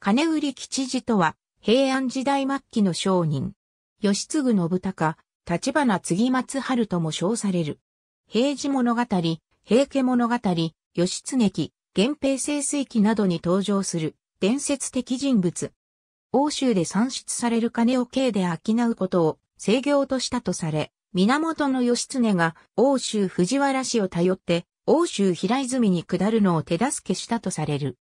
金売吉次とは、平安時代末期の商人。義継信孝、立花継松春とも称される。平治物語、平家物語、義継記、源平清水記などに登場する伝説的人物。欧州で産出される金を刑で商うことを制御としたとされ、源義経が欧州藤原氏を頼って欧州平泉に下るのを手助けしたとされる。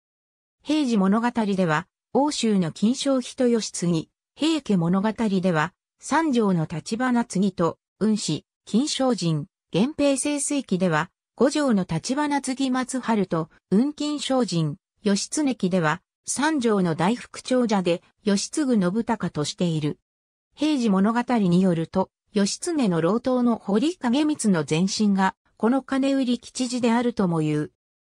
平治物語では、欧州の金賞人義継、平家物語では、三条の立花継と、運氏、金賞人、源平清水記では、五条の立花継松春と、運金賞人、義経記では、三条の大副長者で、義継信孝としている。平時物語によると、義経の老頭の堀影光の前身が、この金売り吉次であるとも言う。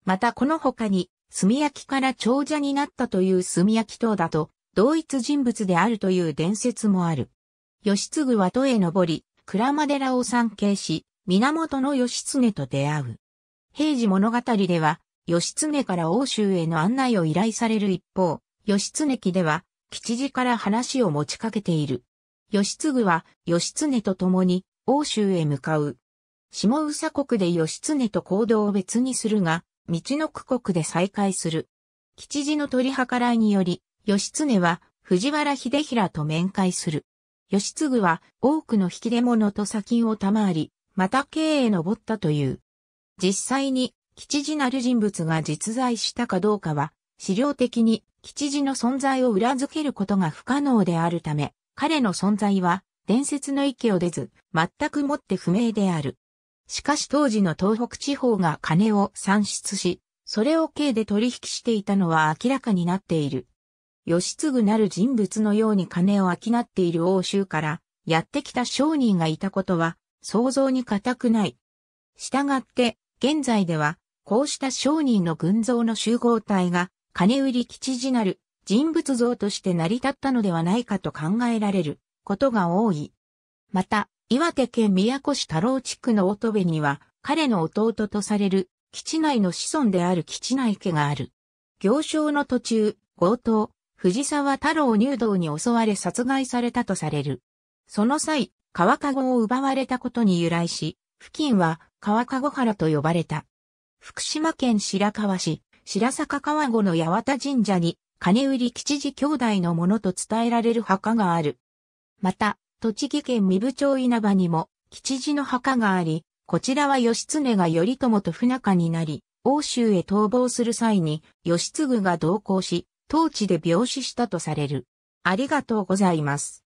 またこの他に、炭焼きから長者になったという炭焼き塔だと、同一人物であるという伝説もある。義継は都へ登り、倉間寺を参詣し、源義経と出会う。平時物語では、義経から欧州への案内を依頼される一方、義経記では、吉次から話を持ちかけている。義継は、義経と共に、欧州へ向かう。下宇佐国で義経と行動を別にするが、道の区国で再会する。吉次の取り計らいにより、義経は藤原秀衡と面会する。義継は多くの引き出物と砂金を賜り、また経営へ登ったという。実際に、吉次なる人物が実在したかどうかは、資料的に吉次の存在を裏付けることが不可能であるため、彼の存在は伝説の域を出ず、全くもって不明である。しかし当時の東北地方が金を算出し、それを計で取引していたのは明らかになっている。義継なる人物のように金を商っている欧州からやってきた商人がいたことは想像に難くない。従って、現在では、こうした商人の群像の集合体が、金売り吉次なる人物像として成り立ったのではないかと考えられることが多い。また、岩手県宮古市太郎地区の乙部には、彼の弟とされる、基地内の子孫である基地内家がある。行商の途中、強盗、藤沢太郎入道に襲われ殺害されたとされる。その際、川籠を奪われたことに由来し、付近は川籠原と呼ばれた。福島県白河市、白坂川後の八幡神社に、金売り吉次兄弟のものと伝えられる墓がある。また、栃木県三部町稲葉にも、吉次の墓があり、こちらは義経が頼朝と不仲になり、欧州へ逃亡する際に、義継が同行し、当地で病死したとされる。ありがとうございます。